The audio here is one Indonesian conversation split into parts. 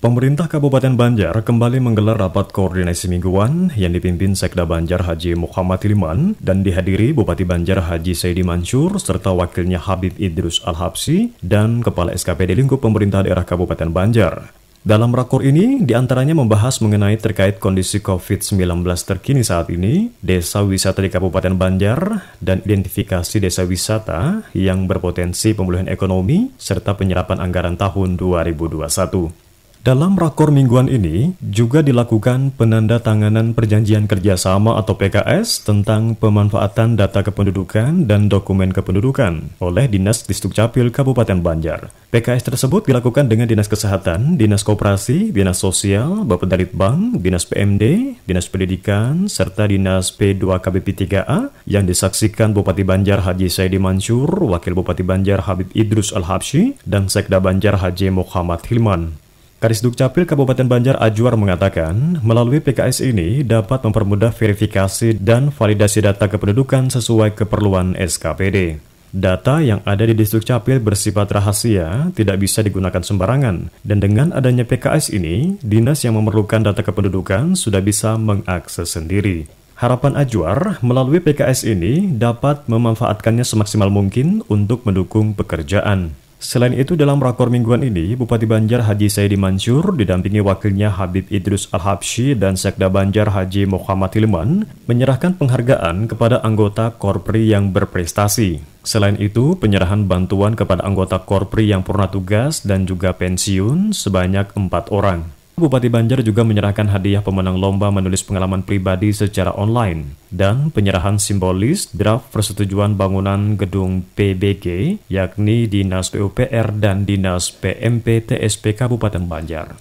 Pemerintah Kabupaten Banjar kembali menggelar rapat koordinasi mingguan yang dipimpin Sekda Banjar Haji Muhammad Liman dan dihadiri Bupati Banjar Haji Saidi Mansur serta wakilnya Habib Idrus Al-Habsi dan Kepala SKPD lingkup pemerintah daerah Kabupaten Banjar. Dalam rakor ini, diantaranya membahas mengenai terkait kondisi COVID-19 terkini saat ini, desa wisata di Kabupaten Banjar, dan identifikasi desa wisata yang berpotensi pemulihan ekonomi, serta penyerapan anggaran tahun 2021. Dalam rakor mingguan ini juga dilakukan penanda tanganan perjanjian kerjasama atau PKS tentang pemanfaatan data kependudukan dan dokumen kependudukan oleh Dinas Disdukcapil Kabupaten Banjar. PKS tersebut dilakukan dengan Dinas Kesehatan, Dinas Koperasi, Dinas Sosial, Dalit Bank, Dinas PMD, Dinas Pendidikan, serta Dinas P2KBP3A yang disaksikan Bupati Banjar Haji Saidi Mansur, Wakil Bupati Banjar Habib Idrus al habshi dan Sekda Banjar Haji Muhammad Hilman. Kadis Dukcapil Kabupaten Banjar Ajuar mengatakan, melalui PKS ini dapat mempermudah verifikasi dan validasi data kependudukan sesuai keperluan SKPD. Data yang ada di Distrik Capil bersifat rahasia, tidak bisa digunakan sembarangan. Dan dengan adanya PKS ini, dinas yang memerlukan data kependudukan sudah bisa mengakses sendiri. Harapan Ajuar melalui PKS ini dapat memanfaatkannya semaksimal mungkin untuk mendukung pekerjaan. Selain itu, dalam rakor mingguan ini, Bupati Banjar Haji Saidi Mansur didampingi wakilnya Habib Idrus Al-Habsyi dan Sekda Banjar Haji Muhammad Hilman menyerahkan penghargaan kepada anggota Korpri yang berprestasi. Selain itu, penyerahan bantuan kepada anggota Korpri yang purna tugas dan juga pensiun sebanyak empat orang. Bupati Banjar juga menyerahkan hadiah pemenang lomba menulis pengalaman pribadi secara online dan penyerahan simbolis draft persetujuan bangunan gedung PBG yakni Dinas PUPR dan Dinas PMP TSP Kabupaten Banjar.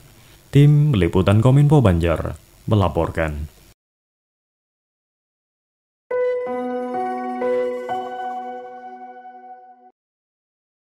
Tim Liputan Kominfo Banjar melaporkan.